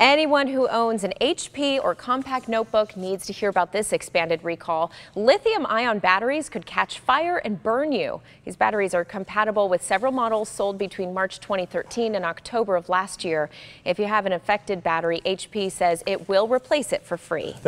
Anyone who owns an HP or compact notebook needs to hear about this expanded recall. Lithium ion batteries could catch fire and burn you. These batteries are compatible with several models sold between March 2013 and October of last year. If you have an affected battery, HP says it will replace it for free.